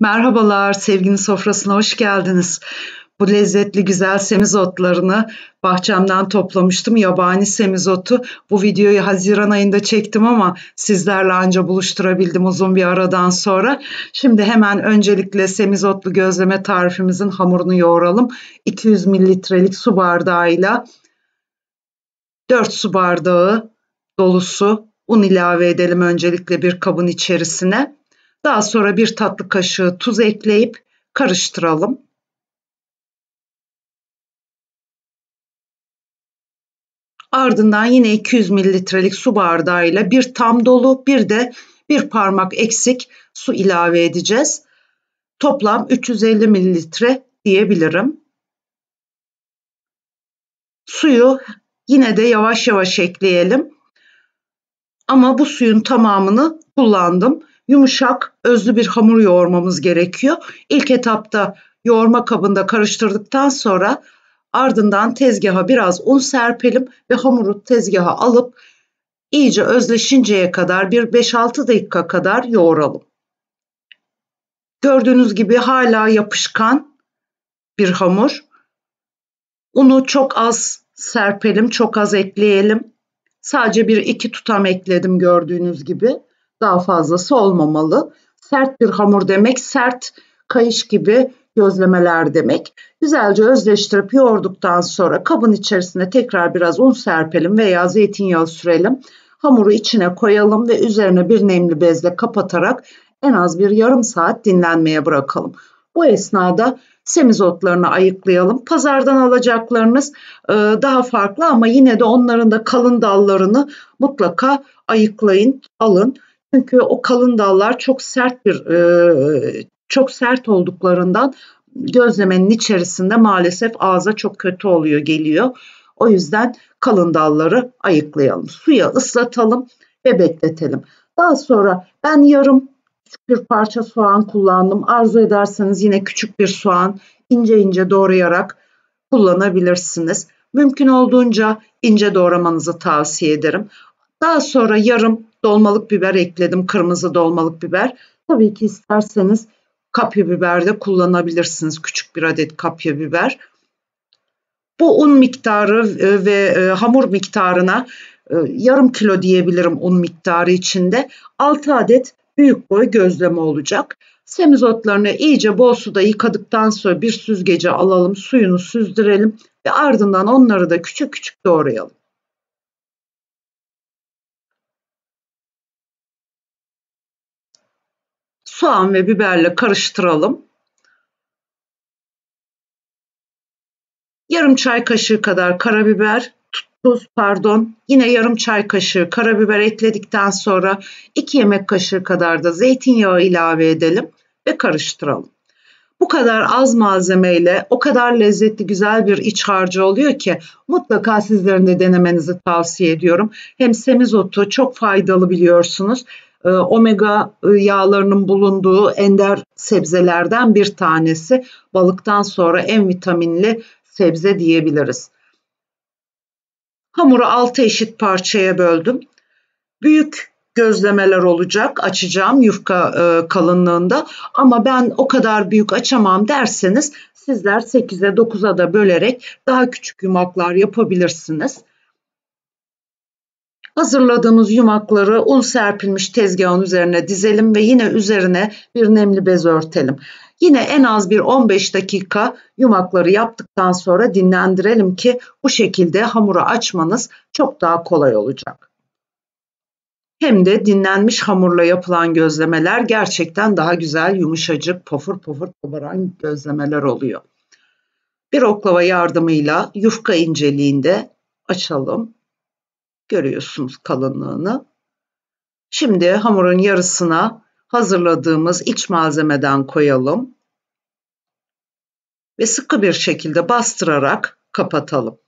Merhabalar, sevginin sofrasına hoş geldiniz. Bu lezzetli güzel semizotlarını bahçemden toplamıştım. Yabani semizotu. Bu videoyu Haziran ayında çektim ama sizlerle anca buluşturabildim uzun bir aradan sonra. Şimdi hemen öncelikle semizotlu gözleme tarifimizin hamurunu yoğuralım. 200 mililitrelik su bardağıyla 4 su bardağı dolusu un ilave edelim öncelikle bir kabın içerisine. Daha sonra bir tatlı kaşığı tuz ekleyip karıştıralım. Ardından yine 200 mililitrelik su bardağıyla bir tam dolu bir de bir parmak eksik su ilave edeceğiz. Toplam 350 mililitre diyebilirim. Suyu yine de yavaş yavaş ekleyelim. Ama bu suyun tamamını kullandım yumuşak özlü bir hamur yoğurmamız gerekiyor. İlk etapta yoğurma kabında karıştırdıktan sonra ardından tezgaha biraz un serpelim ve hamuru tezgaha alıp iyice özleşinceye kadar bir 5-6 dakika kadar yoğuralım. Gördüğünüz gibi hala yapışkan bir hamur. Unu çok az serpelim, çok az ekleyelim. Sadece bir iki tutam ekledim gördüğünüz gibi daha fazlası olmamalı. Sert bir hamur demek sert kayış gibi gözlemeler demek. Güzelce özleştirip yoğurduktan sonra kabın içerisine tekrar biraz un serpelim veya zeytinyağı sürelim. Hamuru içine koyalım ve üzerine bir nemli bezle kapatarak en az bir yarım saat dinlenmeye bırakalım. Bu esnada semizotlarını ayıklayalım. Pazardan alacaklarınız e, daha farklı ama yine de onların da kalın dallarını mutlaka ayıklayın, alın. Çünkü o kalın dallar çok sert bir e, çok sert olduklarından gözlemenin içerisinde maalesef ağza çok kötü oluyor geliyor. O yüzden kalın dalları ayıklayalım. Suya ıslatalım ve bekletelim. Daha sonra ben yarım küçük bir parça soğan kullandım. Arzu ederseniz yine küçük bir soğan ince ince doğrayarak kullanabilirsiniz. Mümkün olduğunca ince doğramanızı tavsiye ederim. Daha sonra yarım dolmalık biber ekledim. Kırmızı dolmalık biber. Tabii ki isterseniz kapya biber de kullanabilirsiniz. Küçük bir adet kapya biber. Bu un miktarı e, ve e, hamur miktarına e, yarım kilo diyebilirim un miktarı içinde. 6 adet büyük boy gözleme olacak. Semizotlarını iyice bol suda yıkadıktan sonra bir süzgece alalım, suyunu süzdürelim ve ardından onları da küçük küçük doğrayalım. soğan ve biberle karıştıralım. Yarım çay kaşığı kadar karabiber, tuz pardon yine yarım çay kaşığı karabiber ekledikten sonra 2 yemek kaşığı kadar da zeytinyağı ilave edelim ve karıştıralım. Bu kadar az malzemeyle o kadar lezzetli güzel bir iç harcı oluyor ki mutlaka sizlerin de denemenizi tavsiye ediyorum. Hem semizotu çok faydalı biliyorsunuz ee, omega e, yağlarının bulunduğu ender sebzelerden bir tanesi. Balıktan sonra en vitaminli sebze diyebiliriz. Hamuru 6 eşit parçaya böldüm. Büyük gözlemeler olacak. Açacağım yufka e, kalınlığında ama ben o kadar büyük açamam derseniz sizler 8'e 9'a da bölerek daha küçük yumaklar yapabilirsiniz. Hazırladığımız yumakları un serpilmiş tezgahın üzerine dizelim ve yine üzerine bir nemli bez örtelim. Yine en az bir 15 dakika yumakları yaptıktan sonra dinlendirelim ki bu şekilde hamuru açmanız çok daha kolay olacak. Hem de dinlenmiş hamurla yapılan gözlemeler gerçekten daha güzel, yumuşacık, pofur pofur kabaran gözlemeler oluyor. Bir oklava yardımıyla yufka inceliğinde açalım Görüyorsunuz kalınlığını. Şimdi hamurun yarısına hazırladığımız iç malzemeden koyalım ve sıkı bir şekilde bastırarak kapatalım.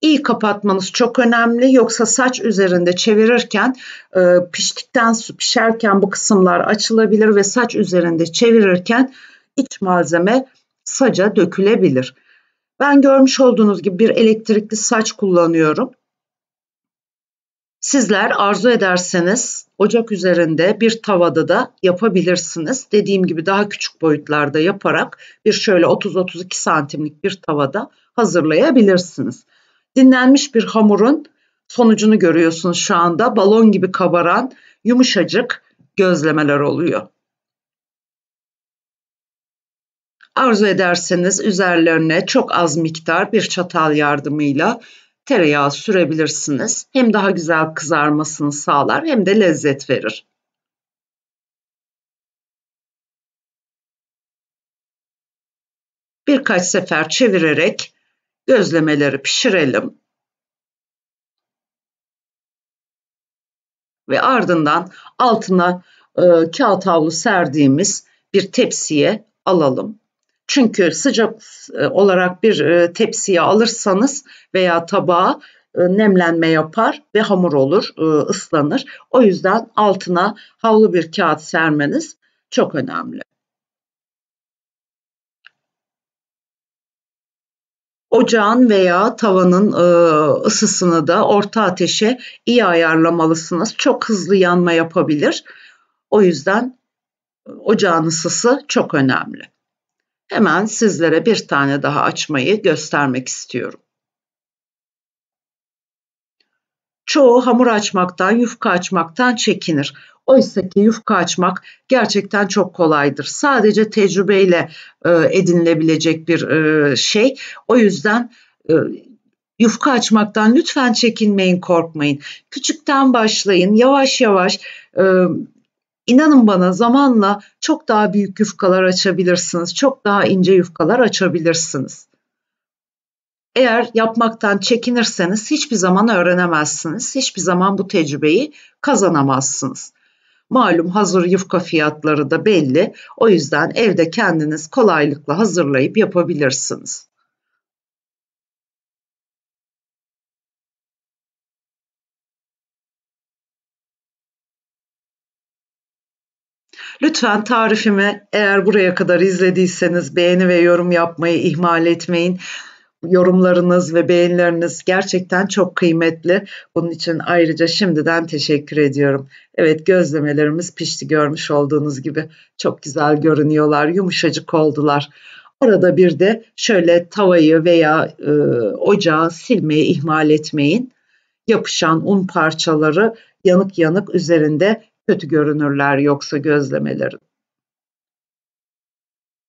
İyi kapatmanız çok önemli yoksa saç üzerinde çevirirken e, piştikten su pişerken bu kısımlar açılabilir ve saç üzerinde çevirirken iç malzeme saca dökülebilir. Ben görmüş olduğunuz gibi bir elektrikli saç kullanıyorum. Sizler arzu ederseniz ocak üzerinde bir tavada da yapabilirsiniz. Dediğim gibi daha küçük boyutlarda yaparak bir şöyle 30-32 santimlik bir tavada hazırlayabilirsiniz. Dinlenmiş bir hamurun sonucunu görüyorsunuz şu anda. Balon gibi kabaran yumuşacık gözlemeler oluyor. Arzu ederseniz üzerlerine çok az miktar bir çatal yardımıyla tereyağı sürebilirsiniz. Hem daha güzel kızarmasını sağlar hem de lezzet verir. Birkaç sefer çevirerek gözlemeleri pişirelim. Ve ardından altına e, kağıt havlu serdiğimiz bir tepsiye alalım. Çünkü sıcak e, olarak bir e, tepsiye alırsanız veya tabağa e, nemlenme yapar ve hamur olur, ıslanır. O yüzden altına havlu bir kağıt sermeniz çok önemli. ocağın veya tavanın ısısını da orta ateşe iyi ayarlamalısınız. Çok hızlı yanma yapabilir. O yüzden ocağın ısısı çok önemli. Hemen sizlere bir tane daha açmayı göstermek istiyorum. Çoğu hamur açmaktan, yufka açmaktan çekinir. Oysa ki yufka açmak gerçekten çok kolaydır. Sadece tecrübeyle e, edinilebilecek bir e, şey. O yüzden e, yufka açmaktan lütfen çekinmeyin, korkmayın. Küçükten başlayın, yavaş yavaş e, İnanın bana zamanla çok daha büyük yufkalar açabilirsiniz. Çok daha ince yufkalar açabilirsiniz. Eğer yapmaktan çekinirseniz hiçbir zaman öğrenemezsiniz. Hiçbir zaman bu tecrübeyi kazanamazsınız. Malum hazır yufka fiyatları da belli. O yüzden evde kendiniz kolaylıkla hazırlayıp yapabilirsiniz. Lütfen tarifimi eğer buraya kadar izlediyseniz beğeni ve yorum yapmayı ihmal etmeyin. Yorumlarınız ve beğenileriniz gerçekten çok kıymetli. Bunun için ayrıca şimdiden teşekkür ediyorum. Evet gözlemelerimiz pişti görmüş olduğunuz gibi. Çok güzel görünüyorlar, yumuşacık oldular. Arada bir de şöyle tavayı veya e, ocağı silmeyi ihmal etmeyin. Yapışan un parçaları yanık yanık üzerinde kötü görünürler yoksa gözlemelerin.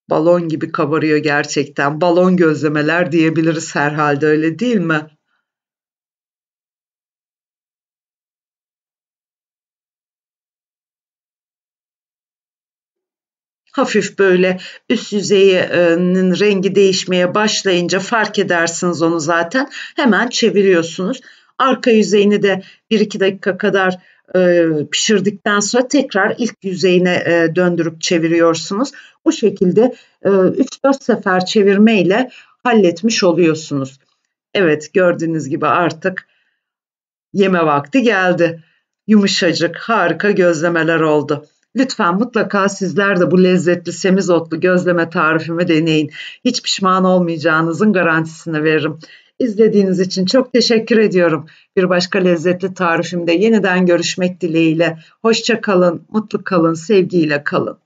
Balon gibi kabarıyor gerçekten. Balon gözlemeler diyebiliriz herhalde öyle değil mi? hafif böyle üst yüzeyinin rengi değişmeye başlayınca fark edersiniz onu zaten. Hemen çeviriyorsunuz. Arka yüzeyini de 1-2 dakika kadar e, pişirdikten sonra tekrar ilk yüzeyine e, döndürüp çeviriyorsunuz. Bu şekilde e, 3-4 sefer çevirme ile halletmiş oluyorsunuz. Evet gördüğünüz gibi artık yeme vakti geldi. Yumuşacık harika gözlemeler oldu. Lütfen mutlaka sizler de bu lezzetli semizotlu gözleme tarifimi deneyin. Hiç pişman olmayacağınızın garantisini veririm. İzlediğiniz için çok teşekkür ediyorum. Bir başka lezzetli tarifimde yeniden görüşmek dileğiyle. Hoşça kalın, mutlu kalın, sevgiyle kalın.